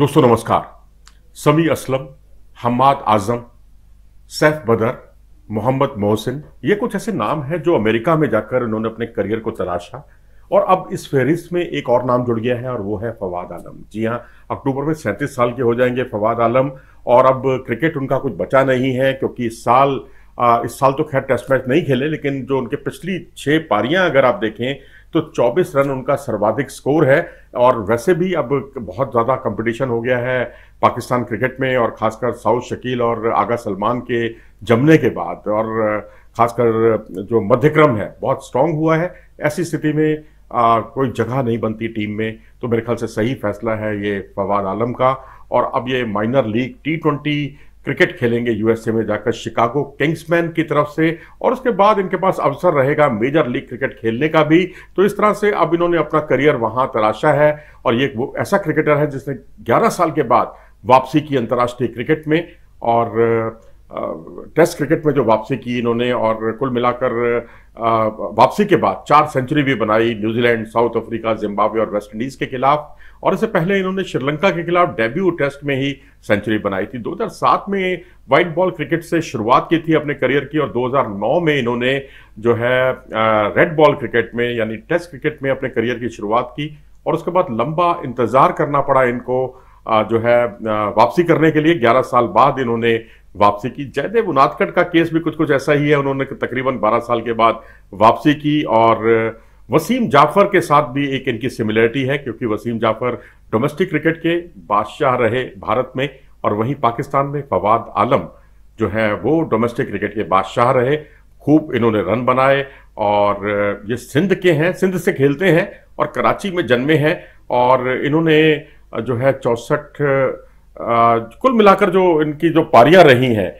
दोस्तों नमस्कार समी असलम हमाद आजम सैफ बदर मोहम्मद मोहसिन ये कुछ ऐसे नाम हैं जो अमेरिका में जाकर उन्होंने अपने करियर को तलाशा और अब इस फहरिस्त में एक और नाम जुड़ गया है और वो है फवाद आलम जी हाँ अक्टूबर में सैंतीस साल के हो जाएंगे फवाद आलम और अब क्रिकेट उनका कुछ बचा नहीं है क्योंकि इस साल इस साल तो खैर टेस्ट मैच नहीं खेले लेकिन जो उनके पिछली छः पारियां अगर आप देखें तो 24 रन उनका सर्वाधिक स्कोर है और वैसे भी अब बहुत ज़्यादा कंपटीशन हो गया है पाकिस्तान क्रिकेट में और खासकर साउथ शकील और आगा सलमान के जमने के बाद और खासकर जो मध्यक्रम है बहुत स्ट्रांग हुआ है ऐसी स्थिति में आ, कोई जगह नहीं बनती टीम में तो मेरे ख्याल से सही फैसला है ये फवाद आलम का और अब ये minor league T twenty cricket खेलेंगे यूएसए में जाकर शिकागो किंग्समैन की तरफ से और उसके बाद इनके पास अवसर रहेगा मेजर लीग क्रिकेट खेलने का भी तो इस तरह से अब इन्होंने अपना करियर वहां तराशा है और ये वो ऐसा क्रिकेटर है जिसने 11 साल के बाद वापसी की अंतर्राष्ट्रीय क्रिकेट में और टेस्ट क्रिकेट में जो वापसी की इन्होंने और कुल मिलाकर वापसी के बाद चार सेंचुरी भी बनाई न्यूजीलैंड साउथ अफ्रीका जिम्बाब्वे और वेस्ट इंडीज़ के खिलाफ और इससे पहले इन्होंने श्रीलंका के खिलाफ डेब्यू टेस्ट में ही सेंचुरी बनाई थी 2007 में वाइट बॉल क्रिकेट से शुरुआत की थी अपने करियर की और 2009 में इन्होंने जो है रेड बॉल क्रिकेट में यानी टेस्ट क्रिकेट में अपने करियर की शुरुआत की और उसके बाद लंबा इंतज़ार करना पड़ा इनको जो है वापसी करने के लिए 11 साल बाद इन्होंने वापसी की जयदेव उनादकट का केस भी कुछ कुछ ऐसा ही है उन्होंने तकरीबन 12 साल के बाद वापसी की और वसीम जाफर के साथ भी एक इनकी सिमिलरिटी है क्योंकि वसीम जाफर डोमेस्टिक क्रिकेट के बादशाह रहे भारत में और वहीं पाकिस्तान में फवाद आलम जो है वो डोमेस्टिक क्रिकेट के बादशाह रहे खूब इन्होंने रन बनाए और ये सिंध के हैं सिंध से खेलते हैं और कराची में जन्मे हैं और इन्होंने जो है चौंसठ कुल मिलाकर जो इनकी जो पारियां रही हैं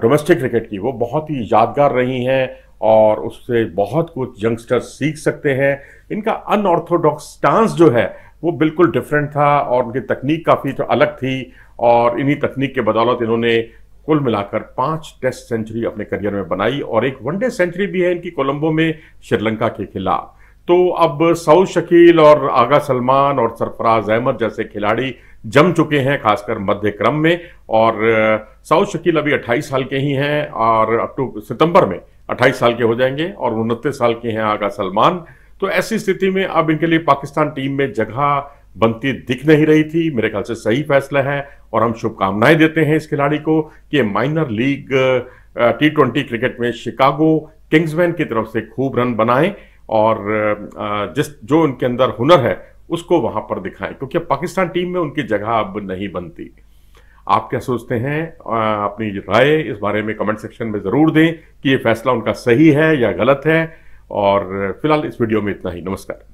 डोमेस्टिक क्रिकेट की वो बहुत ही यादगार रही हैं और उससे बहुत कुछ यंगस्टर्स सीख सकते हैं इनका अनऑर्थोडॉक्स स्टांस जो है वो बिल्कुल डिफरेंट था और उनकी तकनीक काफ़ी तो अलग थी और इन्हीं तकनीक के बदौलत इन्होंने कुल मिलाकर पांच टेस्ट सेंचुरी अपने करियर में बनाई और एक वनडे सेंचुरी भी है इनकी कोलंबो में श्रीलंका के खिलाफ तो अब सऊद शकील और आगा सलमान और सरफराज अहमद जैसे खिलाड़ी जम चुके हैं खासकर मध्य क्रम में और साउथ शकील अभी 28 साल के ही हैं और अक्टूबर सितंबर में 28 साल के हो जाएंगे और उनतीस साल के हैं आगा सलमान तो ऐसी स्थिति में अब इनके लिए पाकिस्तान टीम में जगह बनती दिख नहीं रही थी मेरे ख्याल से सही फैसला है और हम शुभकामनाएं देते हैं इस खिलाड़ी को कि minor league T twenty cricket में शिकागो किंग्समैन की तरफ से खूब रन बनाएं और जिस जो उनके अंदर हुनर है उसको वहां पर दिखाएं क्योंकि अब पाकिस्तान टीम में उनकी जगह अब नहीं बनती आप क्या सोचते हैं अपनी राय इस बारे में कमेंट सेक्शन में ज़रूर दें कि ये फैसला उनका सही है या गलत है और फिलहाल इस वीडियो में इतना ही नमस्कार